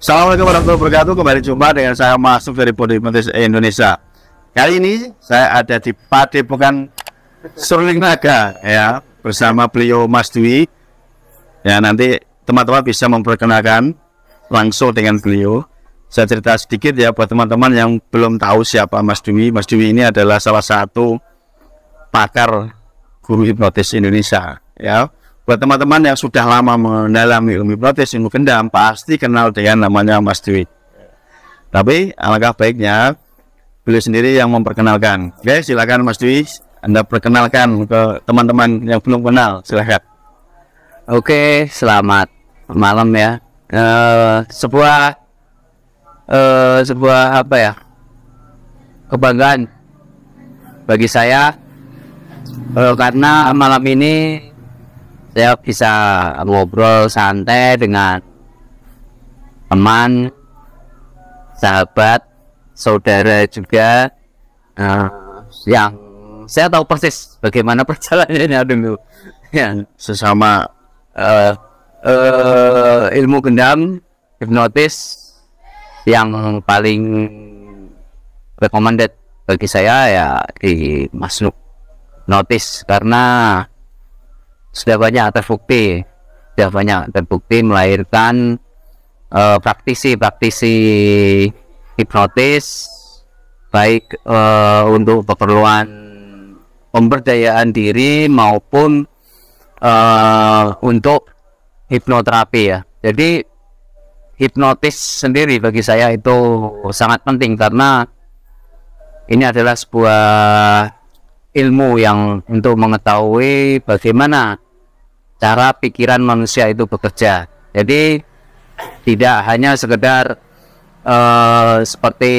Assalamualaikum warahmatullahi wabarakatuh Kembali jumpa dengan saya Mas dari Podimentis Indonesia Kali ini saya ada di Padepokan Suling Naga ya Bersama beliau Mas Dwi Ya nanti teman-teman bisa memperkenalkan langsung dengan beliau Saya cerita sedikit ya buat teman-teman yang belum tahu siapa Mas Dwi Mas Dwi ini adalah salah satu pakar guru hipnotis Indonesia ya Buat teman-teman yang sudah lama mendalami ilmu hipnotis, ilmu gendam, pasti kenal dengan namanya Mas Dwi. Tapi alangkah baiknya beliau sendiri yang memperkenalkan. Oke, silakan Mas Dwi, Anda perkenalkan ke teman-teman yang belum kenal, silakan. Oke, selamat malam ya. Uh, sebuah uh, sebuah apa ya? Kebanggaan bagi saya uh, karena malam ini saya bisa ngobrol santai dengan teman sahabat saudara juga uh, yang saya tahu persis bagaimana perjalanannya dulu yang sesama uh, uh, ilmu gendam hipnotis yang paling recommended bagi saya ya di masuk Notis karena sudah banyak terbukti sudah banyak terbukti melahirkan eh, praktisi-praktisi hipnotis baik uh, untuk keperluan pemberdayaan diri maupun uh, untuk hipnoterapi ya. Jadi hipnotis sendiri bagi saya itu sangat penting karena ini adalah sebuah ilmu yang untuk mengetahui bagaimana cara pikiran manusia itu bekerja. Jadi tidak hanya sekedar uh, seperti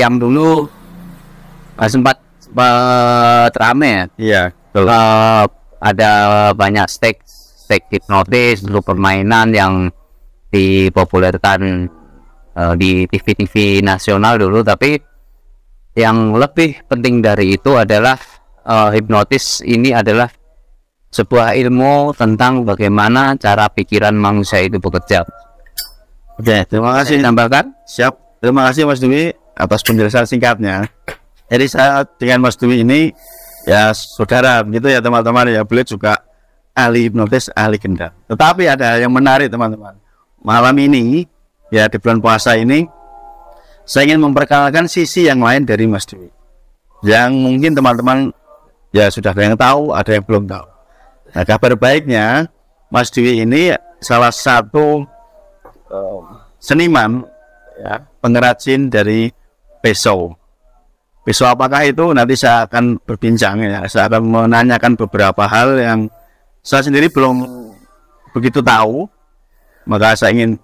yang dulu uh, sempat sempat rame ya. Iya. Uh, ada banyak stake stake hipnotis, dulu permainan yang dipopulerkan uh, di TV-TV nasional dulu, tapi yang lebih penting dari itu adalah uh, hipnotis ini adalah sebuah ilmu tentang bagaimana cara pikiran manusia itu bekerja. Oke, terima kasih. tambahkan? Siap. Terima kasih Mas Dwi atas penjelasan singkatnya. Jadi saat dengan Mas Dwi ini ya saudara begitu ya teman-teman ya boleh juga ahli hipnotis, ahli gendam. Tetapi ada yang menarik teman-teman. Malam ini ya di bulan puasa ini saya ingin memperkenalkan sisi yang lain dari Mas Dwi yang mungkin teman-teman ya sudah ada yang tahu, ada yang belum tahu. Nah, kabar baiknya Mas Dwi ini salah satu eh, seniman ya, pengrajin dari peso. Peso apakah itu? Nanti saya akan berbincang ya. Saya akan menanyakan beberapa hal yang saya sendiri belum begitu tahu. Maka saya ingin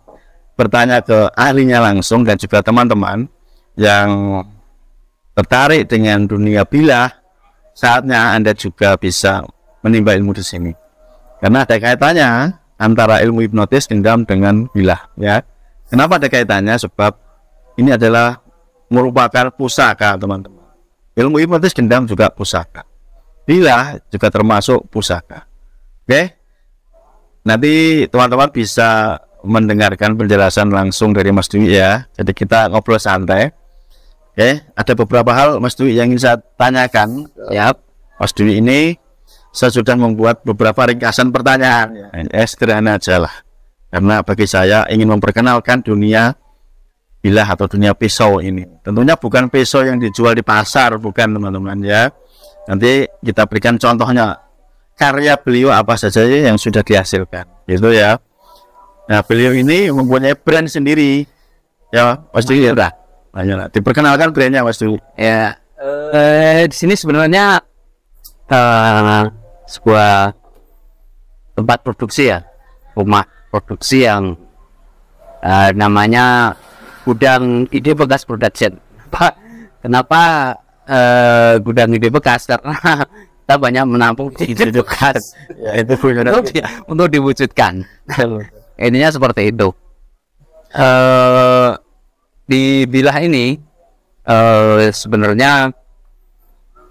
bertanya ke ahlinya langsung dan juga teman-teman yang tertarik dengan dunia bilah saatnya Anda juga bisa menimba ilmu di sini. Karena ada kaitannya antara ilmu hipnotis dendam dengan bilah ya. Kenapa ada kaitannya? Sebab ini adalah merupakan pusaka, teman-teman. Ilmu hipnotis dendam juga pusaka. Bilah juga termasuk pusaka. Oke? Nanti teman-teman bisa mendengarkan penjelasan langsung dari Mas Dwi ya. Jadi kita ngobrol santai Oke, ya, ada beberapa hal Mas Dwi yang ingin saya tanyakan. Ya, Mas Dwi ini saya sudah membuat beberapa ringkasan pertanyaan. Ya. Ya, ya, sederhana aja lah. Karena bagi saya ingin memperkenalkan dunia bilah atau dunia pisau ini. Tentunya bukan pisau yang dijual di pasar, bukan teman-teman ya. Nanti kita berikan contohnya karya beliau apa saja yang sudah dihasilkan, gitu ya. Nah, beliau ini mempunyai brand sendiri. Ya, pasti ya lah. diperkenalkan brandnya Mas dulu. Ya, eh, di sini sebenarnya eh, sebuah tempat produksi ya, rumah produksi yang eh, namanya gudang ide bekas production. Pak, kenapa eh, gudang ide bekas? Karena kita banyak menampung ide bekas ya, itu untuk, untuk diwujudkan. Intinya seperti itu. Uh, di bilah ini uh, sebenarnya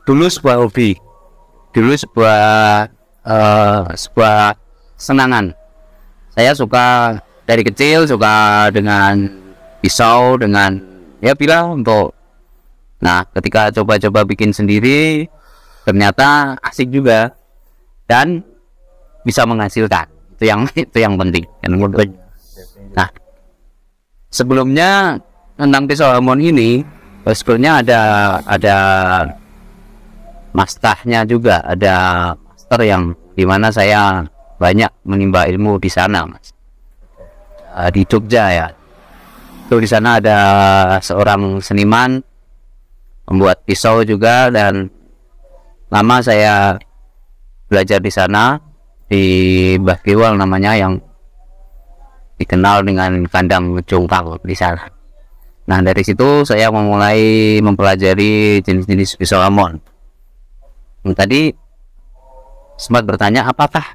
dulu sebuah hobi dulu sebuah uh, sebuah senangan saya suka dari kecil suka dengan pisau dengan ya bilah untuk nah ketika coba-coba bikin sendiri ternyata asik juga dan bisa menghasilkan itu yang itu yang penting penting nah sebelumnya tentang pisau hamon ini eh, sebetulnya ada ada mastahnya juga ada master yang dimana saya banyak menimba ilmu di sana mas eh, di Jogja ya itu di sana ada seorang seniman membuat pisau juga dan lama saya belajar di sana di Mbah namanya yang dikenal dengan kandang cungkang di sana Nah dari situ saya memulai mempelajari jenis-jenis pisau amon. Nah, tadi sempat bertanya apakah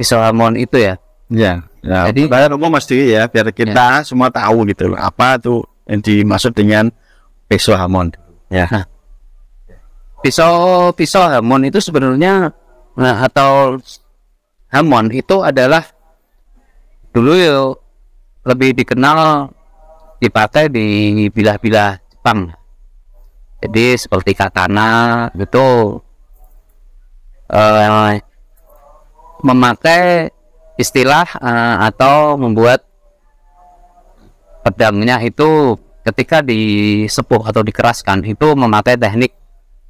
pisau amon itu ya? Ya. ya Jadi bayar umum mesti ya biar ya. kita ya. semua tahu gitu loh apa tuh yang dimaksud dengan ya. nah, pisau amon. Ya. pisau pisau hamon itu sebenarnya nah, atau hamon itu adalah dulu ya lebih dikenal dipakai di bilah-bilah Jepang jadi seperti katana gitu uh, memakai istilah uh, atau membuat pedangnya itu ketika disepuh atau dikeraskan itu memakai teknik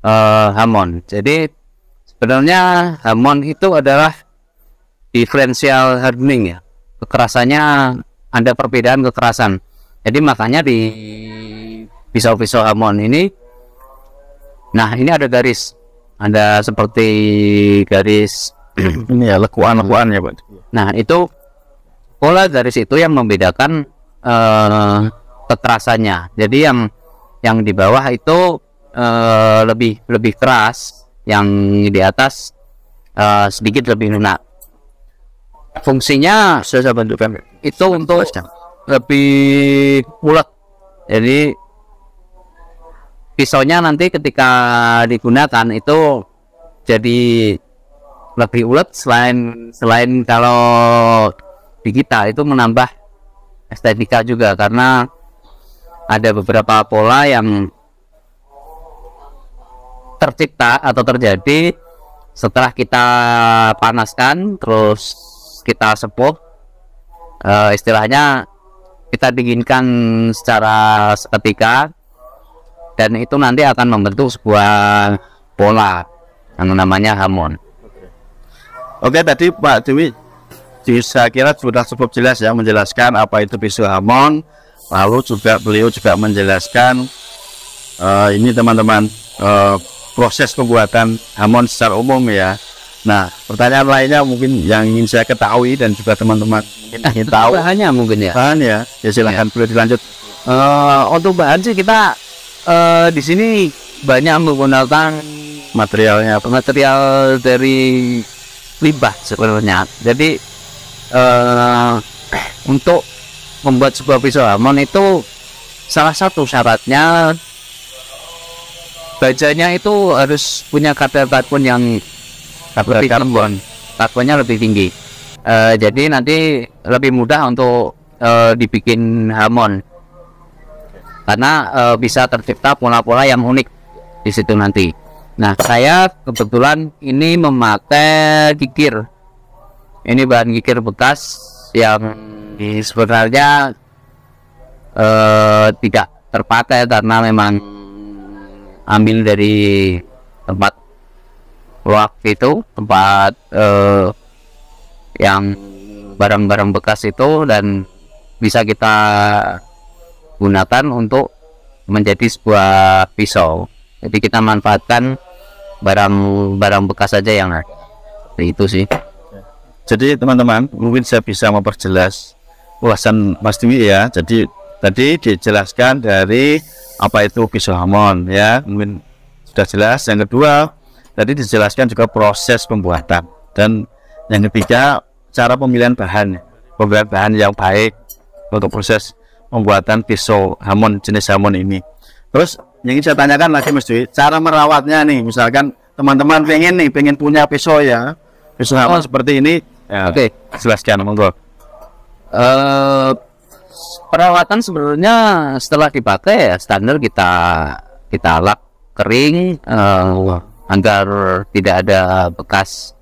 uh, hamon jadi sebenarnya hamon itu adalah differential hardening ya kekerasannya ada perbedaan kekerasan jadi makanya di pisau-pisau hamon ini nah ini ada garis ada seperti garis ini ya lekuan-lekuan ya Pak nah itu pola garis itu yang membedakan uh, eh, kekerasannya jadi yang yang di bawah itu uh, lebih lebih keras yang di atas uh, sedikit lebih lunak fungsinya itu untuk lebih bulat jadi pisaunya nanti ketika digunakan itu jadi lebih ulet selain selain kalau di kita itu menambah estetika juga karena ada beberapa pola yang tercipta atau terjadi setelah kita panaskan terus kita sepuh eh, istilahnya kita dinginkan secara seketika dan itu nanti akan membentuk sebuah pola yang namanya hamon. Oke, tadi Pak Dewi saya kira sudah cukup jelas ya menjelaskan apa itu pisau hamon. Lalu juga beliau juga menjelaskan uh, ini teman-teman uh, proses pembuatan hamon secara umum ya. Nah, pertanyaan lainnya mungkin yang ingin saya ketahui dan juga teman-teman eh, ingin tahu. Bahannya mungkin ya. Bahan ya. Ya silahkan ya. boleh dilanjut. Uh, untuk bahan sih kita uh, di sini banyak menggunakan materialnya apa? material dari limbah sebenarnya. Jadi uh, untuk membuat sebuah pisau harmon itu salah satu syaratnya bajanya itu harus punya kadar karbon yang lebih karbon karbonnya lebih tinggi uh, jadi nanti lebih mudah untuk uh, dibikin hamon karena uh, bisa tercipta pola-pola yang unik di situ nanti nah saya kebetulan ini memakai kikir ini bahan kikir bekas yang sebenarnya uh, tidak terpakai karena memang ambil dari tempat waktu itu tempat uh, yang barang-barang bekas itu dan bisa kita gunakan untuk menjadi sebuah pisau jadi kita manfaatkan barang-barang bekas saja yang ada itu sih jadi teman-teman mungkin saya bisa memperjelas ulasan Mas Dwi ya jadi tadi dijelaskan dari apa itu pisau hamon ya mungkin sudah jelas yang kedua Tadi dijelaskan juga proses pembuatan dan yang ketiga cara pemilihan bahan, pemilihan bahan yang baik untuk proses pembuatan pisau hamon jenis hamon ini. Terus yang ingin saya tanyakan lagi Mas Dwi, cara merawatnya nih, misalkan teman-teman pengen nih, pengen punya pisau ya, pisau hamon oh. seperti ini, ya, oke, okay. jelaskan monggo. Uh, perawatan sebenarnya setelah dipakai ya standar kita kita lap kering uh, agar tidak ada bekas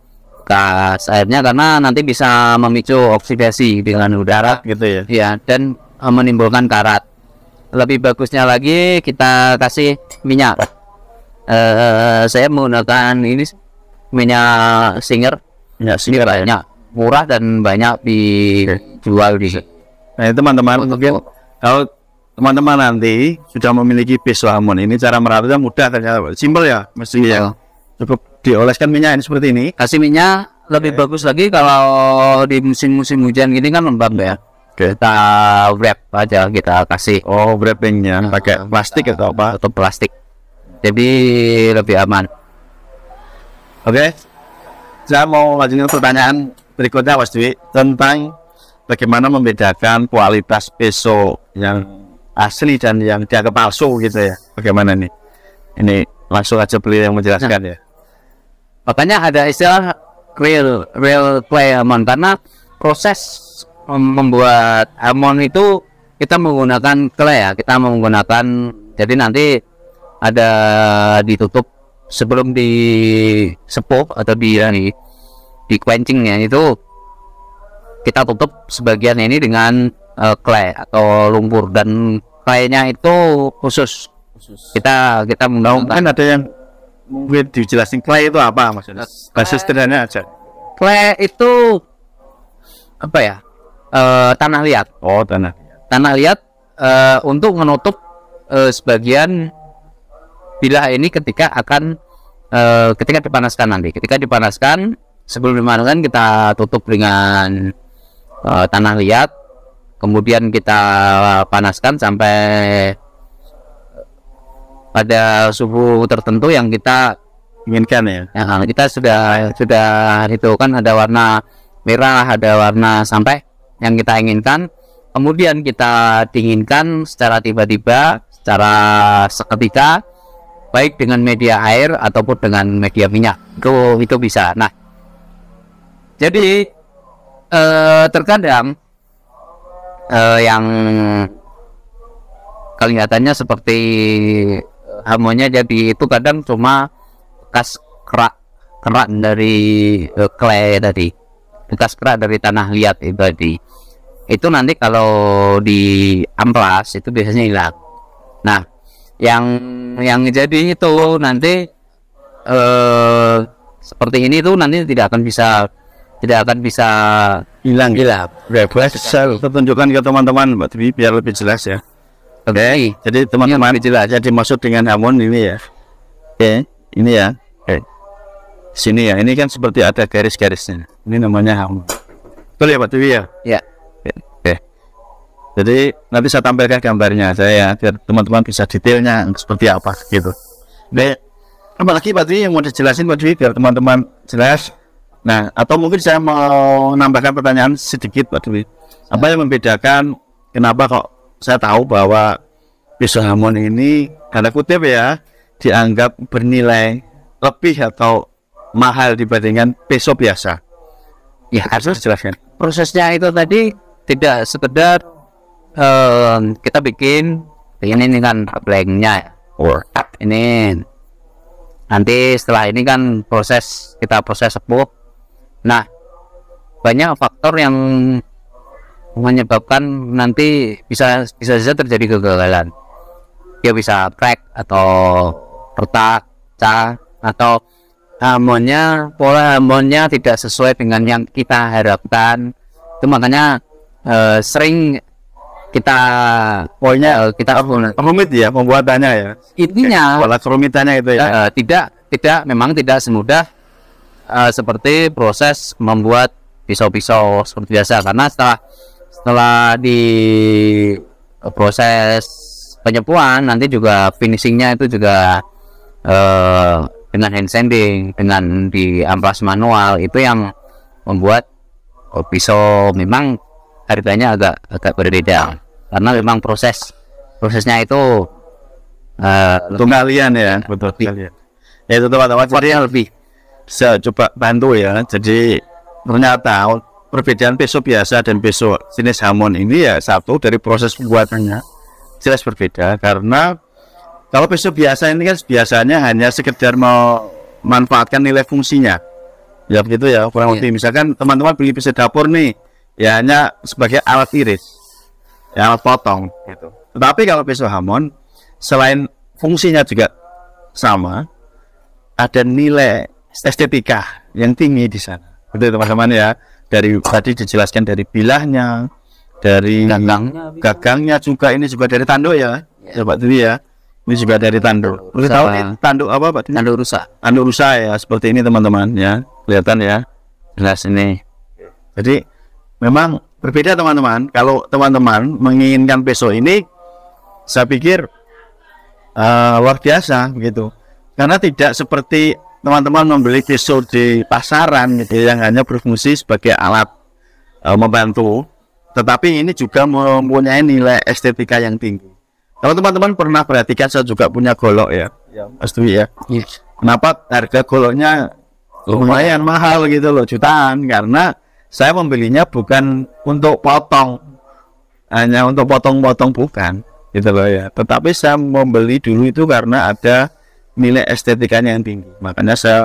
bekas airnya karena nanti bisa memicu oksidasi dengan udara gitu ya. Ya, dan e, menimbulkan karat. Lebih bagusnya lagi kita kasih minyak. uh, saya menggunakan ini minyak singer. Minyak singer ya? ini banyak, murah dan banyak dijual di Nah, teman-teman untuk kalau teman-teman nanti sudah memiliki base lemon ini cara merawatnya mudah ternyata simpel ya mesti ya iya. cukup dioleskan minyak ini seperti ini kasih minyak lebih bagus lagi kalau di musim-musim hujan gini kan lembab ya okay. kita wrap aja kita kasih oh wrappingnya nah, pakai nah, plastik atau apa atau plastik jadi lebih aman oke okay. saya mau lanjutin pertanyaan berikutnya Mas Dwi tentang bagaimana membedakan kualitas peso yang asli dan yang dianggap palsu gitu ya. Bagaimana nih? Ini langsung aja beli yang menjelaskan nah, ya. Makanya ada istilah real real play amon karena proses membuat amon itu kita menggunakan clay ya, kita menggunakan jadi nanti ada ditutup sebelum di disepuh atau di di, di quenchingnya itu kita tutup sebagian ini dengan uh, clay atau lumpur dan kliennya itu khusus. khusus. Kita kita menggaungkan ada yang mungkin dijelasin clay itu apa maksudnya? Bahasa sederhana aja. Clay itu apa ya? Uh, tanah liat. Oh, tanah. Tanah liat uh, untuk menutup uh, sebagian bilah ini ketika akan uh, ketika dipanaskan nanti. Ketika dipanaskan sebelum dimanukan kita tutup dengan uh, tanah liat kemudian kita panaskan sampai eh, pada suhu tertentu yang kita inginkan ya. Nah, kita sudah sudah itu kan ada warna merah, ada warna sampai yang kita inginkan. Kemudian kita dinginkan secara tiba-tiba, secara seketika, baik dengan media air ataupun dengan media minyak. Itu itu bisa. Nah, jadi eh, terkadang uh, yang kelihatannya seperti harmonya jadi itu kadang cuma bekas kerak kerak dari uh, clay tadi bekas kerak dari tanah liat itu tadi itu nanti kalau di amplas itu biasanya hilang nah yang yang jadi itu nanti eh, seperti ini tuh nanti tidak akan bisa tidak akan bisa hilang gelap bebas kita tunjukkan ke teman-teman Mbak Dwi biar lebih jelas ya oke okay. jadi teman-teman jelas jadi maksud dengan hamon ini ya oke okay. ini ya okay. sini ya ini kan seperti ada garis-garisnya ini namanya hamon betul ya Mbak Dwi ya ya oke jadi nanti saya tampilkan gambarnya saya ya biar teman-teman bisa detailnya seperti apa gitu Oke. apalagi Pak Dwi yang mau dijelasin Pak Dwi biar teman-teman jelas Nah, atau mungkin saya mau menambahkan pertanyaan sedikit Pak Dwi. Apa yang membedakan kenapa kok saya tahu bahwa pisau hamon ini karena kutip ya dianggap bernilai lebih atau mahal dibandingkan peso biasa. Ya harus jelaskan. Prosesnya itu tadi tidak sekedar um, kita bikin ini, ini kan blanknya ya. or ini nanti setelah ini kan proses kita proses sepuh Nah, banyak faktor yang menyebabkan nanti bisa bisa saja terjadi kegagalan. Dia bisa crack atau retak, pecah atau harmonnya pola harmonnya tidak sesuai dengan yang kita harapkan. Itu makanya uh, sering kita poinnya uh, kita rumit ya pembuatannya ya. Intinya pola kerumitannya itu ya. uh, tidak tidak memang tidak semudah uh, seperti proses membuat pisau-pisau seperti biasa karena setelah setelah di proses penyepuan nanti juga finishingnya itu juga uh, dengan hand sanding dengan di amplas manual itu yang membuat oh, pisau memang harganya agak agak berbeda karena memang proses prosesnya itu uh, untuk kalian ya betul kalian ya. ya itu teman-teman lebih bisa coba bantu ya jadi ternyata perbedaan peso biasa dan peso jenis hamon ini ya satu dari proses pembuatannya jelas berbeda karena kalau peso biasa ini kan biasanya hanya sekedar mau manfaatkan nilai fungsinya ya begitu ya kurang iya. lebih yeah. misalkan teman-teman beli pisau dapur nih ya hanya sebagai alat iris ya alat potong gitu tetapi kalau pisau hamon selain fungsinya juga sama ada nilai estetika yang tinggi di sana. Betul teman-teman ya. Dari tadi dijelaskan dari bilahnya, dari gagangnya, gagangnya juga ini juga dari tanduk ya. Ya Pak Tri ya. Ini juga dari tanduk. Udah tahu ini tanduk apa Pak? Tanduk rusa. Tanduk rusa ya seperti ini teman-teman ya. Kelihatan ya. Jelas ini. Jadi memang berbeda teman-teman. Kalau teman-teman menginginkan besok ini saya pikir uh, luar biasa begitu. Karena tidak seperti teman-teman membeli tisu di pasaran gitu yang hanya berfungsi sebagai alat e, membantu tetapi ini juga mempunyai nilai estetika yang tinggi kalau teman-teman pernah perhatikan saya juga punya golok ya pasti iya. ya iya. kenapa harga goloknya lumayan mahal gitu loh jutaan karena saya membelinya bukan untuk potong hanya untuk potong-potong bukan gitu loh ya tetapi saya membeli dulu itu karena ada nilai estetikanya yang tinggi makanya saya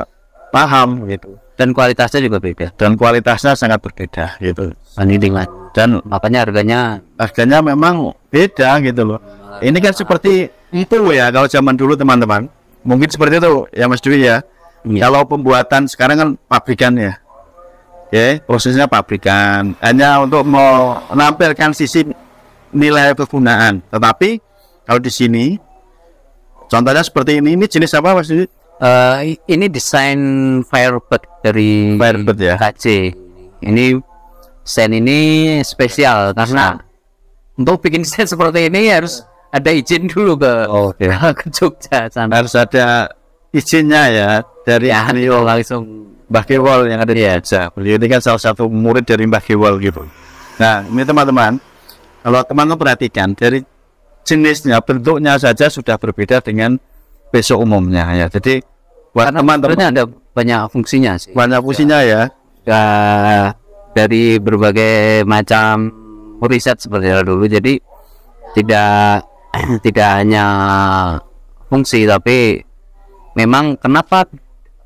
paham gitu dan kualitasnya juga beda dan kualitasnya sangat berbeda gitu dan dan makanya harganya harganya memang beda gitu loh ini kan seperti itu ya kalau zaman dulu teman-teman mungkin seperti itu ya Mas Dwi ya iya. kalau pembuatan sekarang kan pabrikan ya oke, prosesnya pabrikan hanya untuk menampilkan sisi nilai kegunaan tetapi kalau di sini Contohnya seperti ini, ini jenis apa Mas? Uh, ini desain Firebird dari Firebird ya. KC. Ini sen ini spesial karena nah. untuk bikin sen seperti ini harus ada izin dulu ke oh, iya. ke Jogja sana. Harus ada izinnya ya dari ya, Anio langsung Mbah Kewal yang ada yeah. di iya. Jogja. Beliau ini kan salah satu murid dari Mbah Kewal gitu. Nah, ini teman-teman, kalau teman-teman perhatikan dari jenisnya bentuknya saja sudah berbeda dengan besok umumnya ya jadi warna teman-teman ada banyak fungsinya sih banyak fungsinya ya, ya. dari berbagai macam riset seperti dulu jadi tidak tidak hanya fungsi tapi memang kenapa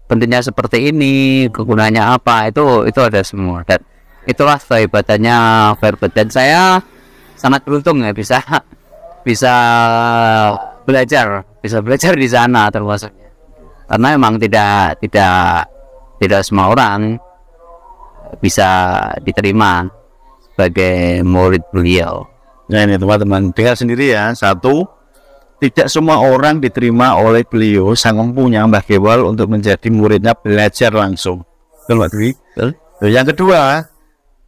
bentuknya seperti ini kegunaannya apa itu itu ada semua dan itulah kehebatannya Firebird dan saya sangat beruntung ya bisa bisa eh, belajar bisa belajar di sana termasuknya karena emang tidak tidak tidak semua orang bisa diterima sebagai murid beliau nah ini teman-teman dengar sendiri ya satu tidak semua orang diterima oleh beliau sang punya Mbah Kewal untuk menjadi muridnya belajar langsung betul yang kedua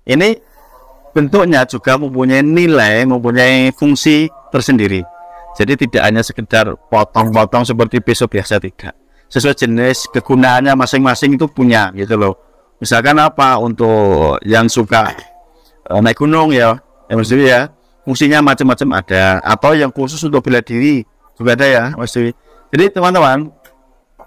ini bentuknya juga mempunyai nilai mempunyai fungsi tersendiri. Jadi tidak hanya sekedar potong-potong seperti pisau biasa tidak. Sesuai jenis kegunaannya masing-masing itu punya gitu loh. Misalkan apa untuk yang suka uh, naik gunung ya, ya maksudnya ya fungsinya macam-macam ada. Atau yang khusus untuk bela diri juga ada ya maksudnya. Jadi teman-teman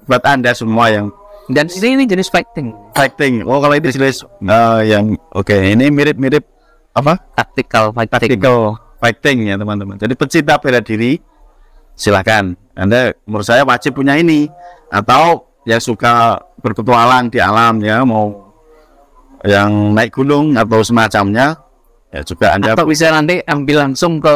buat anda semua yang dan ini, ini jenis fighting. Fighting. Oh kalau ini jenis uh, yang oke okay. ini mirip-mirip apa? Tactical fighting. Tactical fighting ya teman-teman. Jadi pecinta bela diri silahkan Anda menurut saya wajib punya ini atau yang suka berpetualang di alam ya mau yang naik gunung atau semacamnya ya juga Anda atau bisa nanti ambil langsung ke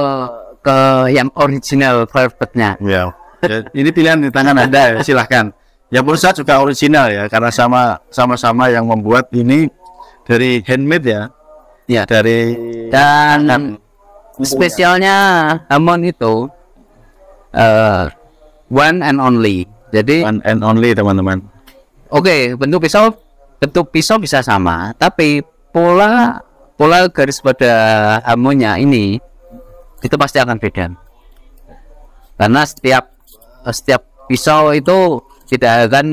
ke yang original velvetnya. Ya. ya ini pilihan di tangan Anda ya, silahkan. Ya menurut saya juga original ya karena sama sama-sama yang membuat ini dari handmade ya. Ya dari dan spesialnya Amon itu uh, one and only. Jadi one and only teman-teman. Oke, okay, bentuk pisau bentuk pisau bisa sama, tapi pola pola garis pada amonnya ini itu pasti akan beda. Karena setiap setiap pisau itu tidak akan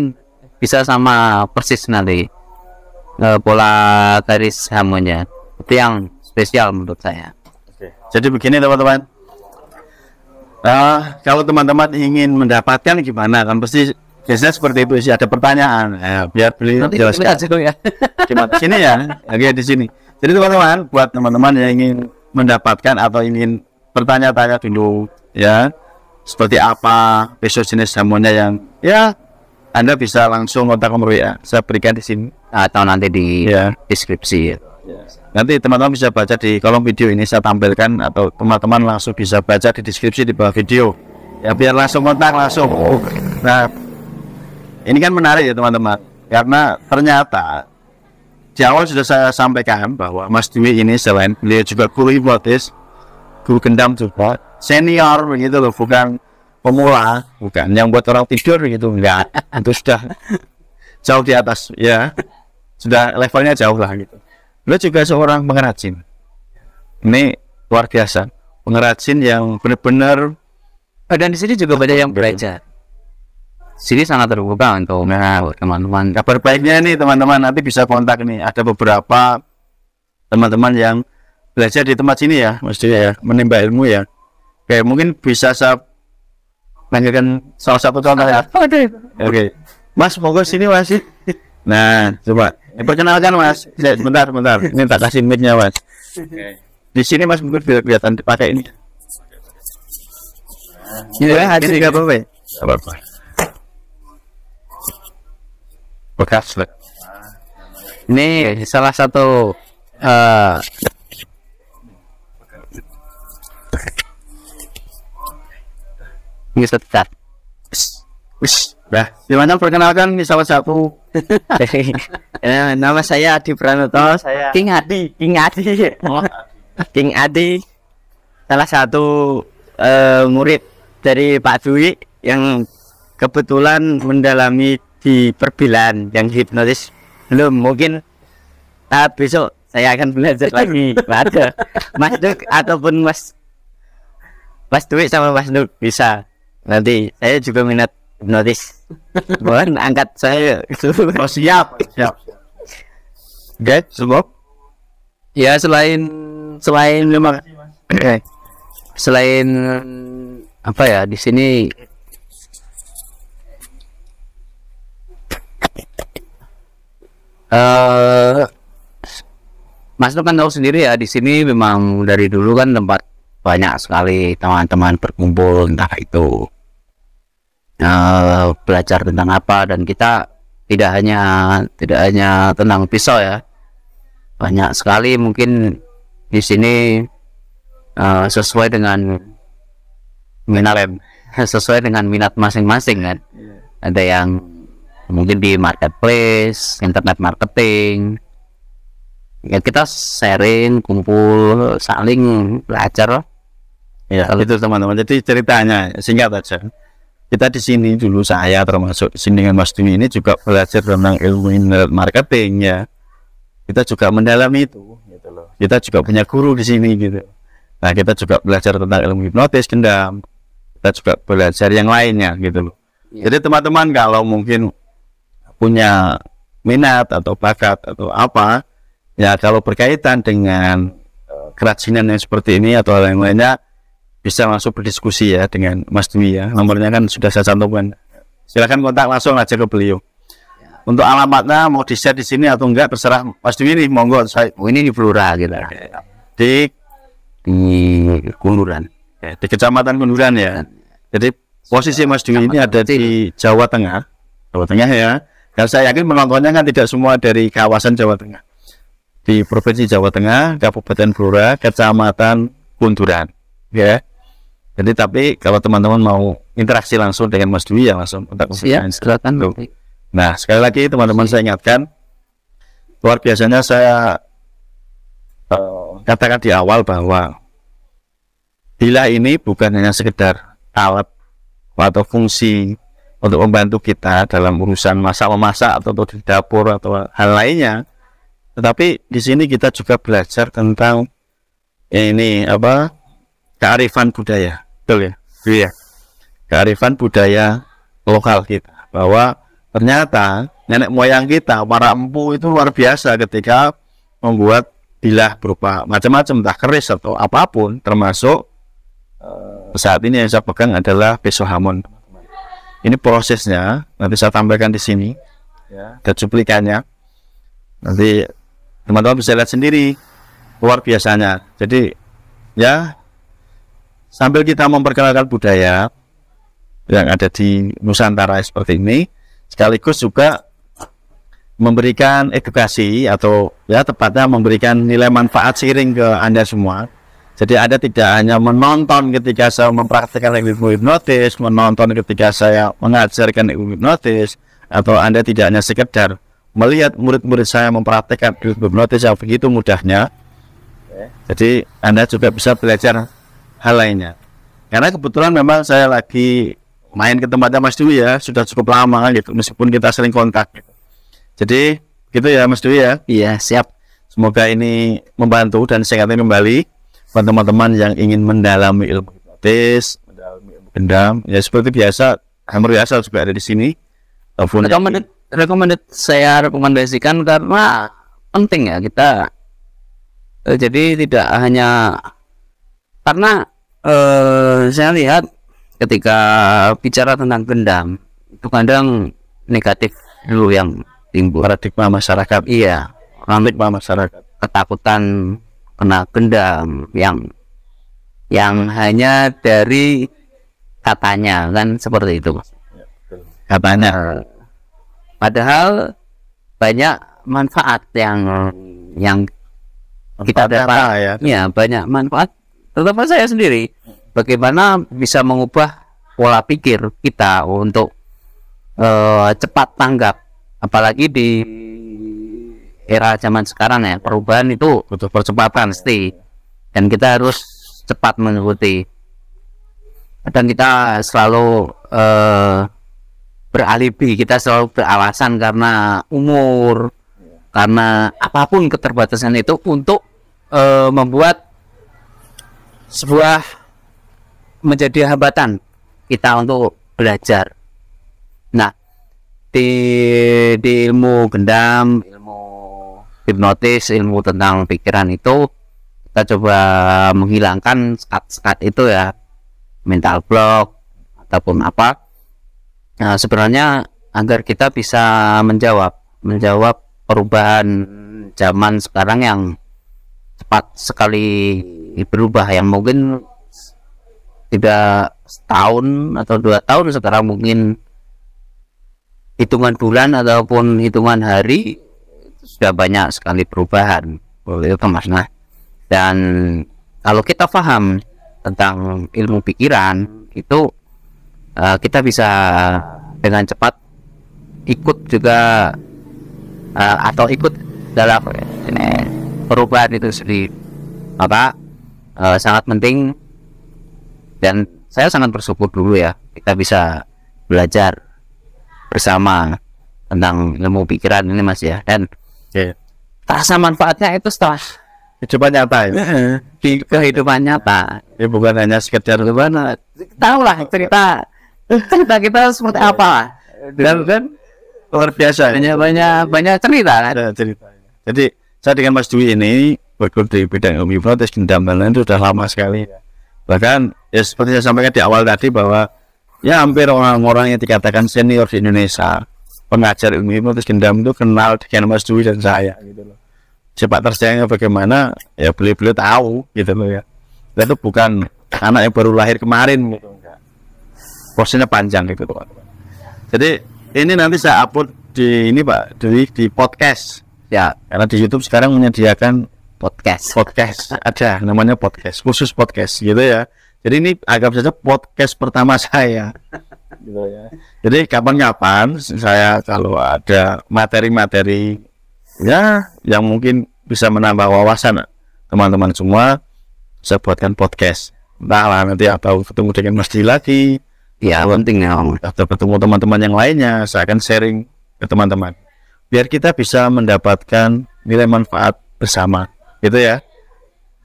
bisa sama persis nanti eh, pola garis hamonya Itu yang spesial menurut saya. Jadi begini teman-teman. Nah, kalau teman-teman ingin mendapatkan gimana kan pasti biasanya seperti itu sih ada pertanyaan eh, biar beli jelaskan aja ya sini ya oke di sini jadi teman-teman buat teman-teman yang ingin mendapatkan atau ingin bertanya-tanya dulu ya seperti apa besok jenis jamunya yang ya anda bisa langsung kontak nomor ya saya berikan di sini atau nanti di ya. deskripsi ya. Iya. Nanti teman-teman bisa baca di kolom video ini saya tampilkan atau teman-teman langsung bisa baca di deskripsi di bawah video. Ya biar langsung kontak langsung. Nah, ini kan menarik ya teman-teman karena ternyata di awal sudah saya sampaikan bahwa Mas Dwi ini selain beliau juga guru hipnotis, guru gendam juga, senior begitu loh, bukan pemula, bukan yang buat orang tidur gitu, enggak. Itu sudah jauh di atas ya. Sudah levelnya jauh lah gitu. Beliau juga seorang pengrajin. Ini luar biasa. Pengrajin yang benar-benar oh, dan di sini juga banyak yang belajar. Sini sangat terbuka untuk teman-teman. Kabar baiknya nih teman-teman nanti bisa kontak nih. Ada beberapa teman-teman yang belajar di tempat sini ya, maksudnya ya menimba ilmu ya. Oke, mungkin bisa saya panggilkan salah satu contoh ya. Oke, okay. Mas, monggo sini masih. Nah, coba Eh, perkenalkan mas, sebentar iya, iya. sebentar Ini tak kasih mic-nya mas. Okay. Di sini mas mungkin biar kelihatan dipakai ini. Ini ya, hadir nggak apa-apa. apa-apa. Bekas lah. Ini salah satu uh, ini setat. Wis, wis. Nah, gimana perkenalkan ini salah satu Eh, nama saya Adi Pranoto, saya King Adi, King Adi. Oh. King Adi salah satu uh, murid dari Pak Dwi yang kebetulan mendalami di perbilan yang hipnotis belum mungkin tahap besok saya akan belajar lagi ada Mas Duk ataupun Mas Mas Dwi sama Mas Duk bisa nanti saya juga minat hipnotis mohon angkat saya oh, siap siap guys semua ya selain selain memang selain apa ya di sini uh, Mas Nur kan tahu sendiri ya di sini memang dari dulu kan tempat banyak sekali teman-teman berkumpul entah itu uh, belajar tentang apa dan kita tidak hanya tidak hanya tentang pisau ya banyak sekali mungkin di sini uh, sesuai dengan minat sesuai dengan minat masing-masing kan iya. ada yang mungkin di marketplace internet marketing ya kita sharing kumpul saling belajar ya itu teman-teman jadi ceritanya singkat aja kita di sini dulu saya termasuk di sini dengan Mas Dwi ini juga belajar tentang ilmu internet marketing ya kita juga mendalami itu gitu loh kita juga punya guru di sini gitu nah kita juga belajar tentang ilmu hipnotis gendam kita juga belajar yang lainnya gitu loh ya. jadi teman-teman kalau mungkin punya minat atau bakat atau apa ya kalau berkaitan dengan eh, kerajinan yang seperti ini atau lain-lainnya bisa langsung berdiskusi ya dengan Mas Dwi ya. Nomornya kan sudah saya cantumkan. Silahkan kontak langsung aja ke beliau. Untuk alamatnya mau di share di sini atau enggak terserah Mas Dwi ini monggo saya oh, ini di Blora gitu. Okay. Di di Kunduran. Di Kecamatan Kunduran ya. Iya. Jadi posisi Mas Dwi ini ada di Jawa Tengah. Jawa Tengah ya. Dan saya yakin penontonnya kan tidak semua dari kawasan Jawa Tengah di Provinsi Jawa Tengah, Kabupaten Blora, Kecamatan Kunduran. Ya, jadi tapi kalau teman-teman mau interaksi langsung dengan Mas Dwi ya langsung kontak Siap, silakan. Nah, sekali lagi teman-teman saya ingatkan luar biasanya saya uh, katakan di awal bahwa bila ini bukan hanya sekedar alat atau fungsi untuk membantu kita dalam urusan masak-memasak atau di dapur atau hal lainnya. Tetapi di sini kita juga belajar tentang ini apa kearifan budaya betul ya iya kearifan budaya lokal kita bahwa ternyata nenek moyang kita para empu itu luar biasa ketika membuat bilah berupa macam-macam entah keris atau apapun termasuk eh, saat ini yang saya pegang adalah peso hamon ini prosesnya nanti saya tampilkan di sini ya. dan cuplikannya nanti teman-teman bisa lihat sendiri luar biasanya jadi ya sambil kita memperkenalkan budaya yang ada di Nusantara seperti ini, sekaligus juga memberikan edukasi atau ya tepatnya memberikan nilai manfaat seiring ke Anda semua. Jadi Anda tidak hanya menonton ketika saya mempraktikkan ilmu hipnotis, menonton ketika saya mengajarkan ilmu hipnotis, atau Anda tidak hanya sekedar melihat murid-murid saya mempraktikkan ilmu hipnotis yang begitu mudahnya. Jadi Anda juga bisa belajar hal lainnya. Karena kebetulan memang saya lagi main ke tempatnya Mas Dwi ya, sudah cukup lama gitu, meskipun kita sering kontak. Jadi gitu ya Mas Dwi ya. Iya siap. Semoga ini membantu dan saya ingin kembali buat teman-teman yang ingin mendalami ilmu hipnotis, mendalami ilmu gendam, ya seperti biasa, hampir biasa juga ada di sini. Telepon recommended, recommended saya rekomendasikan karena penting ya kita eh, jadi tidak hanya karena eh, saya lihat ketika bicara tentang dendam, itu kadang negatif dulu yang timbul paradigma masyarakat iya rambut masyarakat ketakutan kena dendam yang yang hanya dari katanya kan seperti itu iya, katanya eh, padahal banyak manfaat yang yang kita dapat ya, ya banyak manfaat terutama saya sendiri bagaimana bisa mengubah pola pikir kita untuk uh, cepat tanggap apalagi di era zaman sekarang ya perubahan itu butuh percepatan pasti dan kita harus cepat mengikuti dan kita selalu uh, beralibi kita selalu beralasan karena umur karena apapun keterbatasan itu untuk uh, membuat sebuah menjadi hambatan kita untuk belajar. Nah, di, di ilmu gendam, ilmu hipnotis, ilmu tentang pikiran itu kita coba menghilangkan sekat-sekat itu ya, mental block ataupun apa. Nah, sebenarnya agar kita bisa menjawab, menjawab perubahan zaman sekarang yang cepat sekali berubah yang mungkin tidak setahun atau dua tahun sekarang mungkin hitungan bulan ataupun hitungan hari sudah banyak sekali perubahan itu mas nah dan kalau kita paham tentang ilmu pikiran itu eh, kita bisa dengan cepat ikut juga eh, atau ikut dalam perubahan itu sendiri maka uh, sangat penting dan saya sangat bersyukur dulu ya kita bisa belajar bersama tentang ilmu pikiran ini mas ya dan yeah. rasa manfaatnya itu setelah coba nyata ya? di kehidupan nyata ya bukan hanya sekedar mana tahu lah cerita cerita kita seperti apa dan, dan luar biasa banyak banyak banyak cerita kan cerita jadi saya dengan Mas Dwi ini bergelut di bidang ilmu hipnotis dan lain-lain itu sudah lama sekali ya. bahkan ya seperti saya sampaikan di awal tadi bahwa ya hampir orang-orang yang dikatakan senior di Indonesia pengajar ilmu hipnotis gendam itu kenal dengan Mas Dwi dan saya gitu loh Cepat terjangnya bagaimana ya beli beli tahu gitu loh ya dan itu bukan anak yang baru lahir kemarin gitu enggak prosesnya panjang gitu teman jadi ini nanti saya upload di ini Pak Dwi di podcast Ya, karena di YouTube sekarang menyediakan podcast. Podcast ada namanya podcast, khusus podcast gitu ya. Jadi ini agak saja podcast pertama saya. Gitu ya. Jadi kapan-kapan saya kalau ada materi-materi ya yang mungkin bisa menambah wawasan teman-teman semua, saya buatkan podcast. lah nanti atau ketemu dengan Mas Di lagi. Ya, penting ya Om. Atau ketemu teman-teman yang lainnya, saya akan sharing ke teman-teman biar kita bisa mendapatkan nilai manfaat bersama gitu ya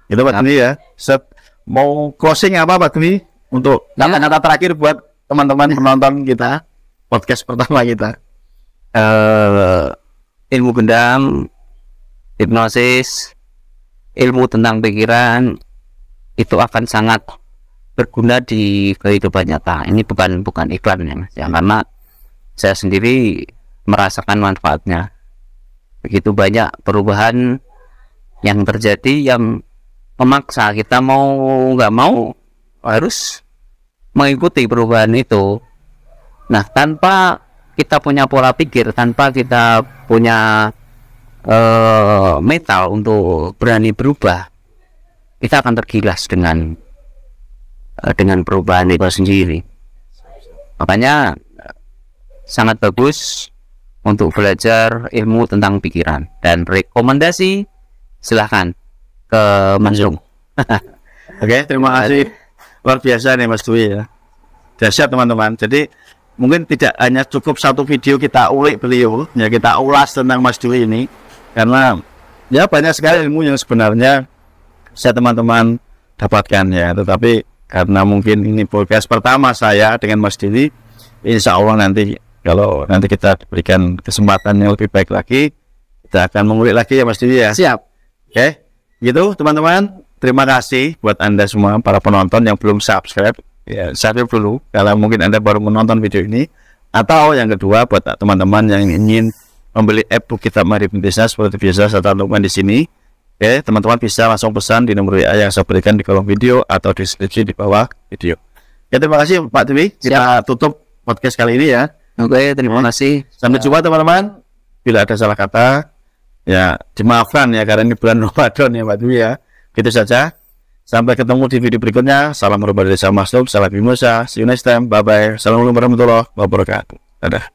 itu Pak Dwi ya Set, mau closing apa Pak Dwi untuk kata-kata terakhir buat teman-teman penonton kita podcast pertama kita uh, ilmu gendam hipnosis ilmu tentang pikiran itu akan sangat berguna di kehidupan nyata ini bukan bukan iklan ya mas ya karena saya sendiri merasakan manfaatnya begitu banyak perubahan yang terjadi yang memaksa kita mau nggak mau harus mengikuti perubahan itu nah tanpa kita punya pola pikir tanpa kita punya uh, eh, metal untuk berani berubah kita akan tergilas dengan uh, dengan perubahan itu sendiri makanya eh, sangat bagus untuk belajar ilmu tentang pikiran dan rekomendasi silahkan ke Mas Oke, terima kasih. Luar biasa nih Mas Dwi ya. Dahsyat teman-teman. Jadi mungkin tidak hanya cukup satu video kita ulik beliau, ya kita ulas tentang Mas Dwi ini karena ya banyak sekali ilmu yang sebenarnya saya teman-teman dapatkan ya tetapi karena mungkin ini podcast pertama saya dengan Mas Dwi, insya Allah nanti kalau nanti kita berikan kesempatan yang lebih baik lagi, kita akan mengulik lagi ya Mas Didi ya. Siap. Oke. Okay. Gitu teman-teman. Terima kasih buat Anda semua para penonton yang belum subscribe. Ya, subscribe dulu kalau mungkin Anda baru menonton video ini. Atau yang kedua buat teman-teman yang ingin membeli e-book kitab Mari Bisnis seperti biasa saya tanamkan di sini. Oke, teman-teman bisa langsung pesan di nomor WA yang saya berikan di kolom video atau di deskripsi di bawah video. Ya, terima kasih Pak Dewi. Kita tutup podcast kali ini ya. Oke, okay, terima ya. kasih. Sampai ya. jumpa teman-teman. Bila ada salah kata, ya dimaafkan ya karena ini bulan Ramadan ya Mbak Dwi ya. Gitu saja. Sampai ketemu di video berikutnya. Salam Ramadan dari saya salam Musa, see you next time. Bye bye. Assalamualaikum warahmatullahi wabarakatuh. Dadah.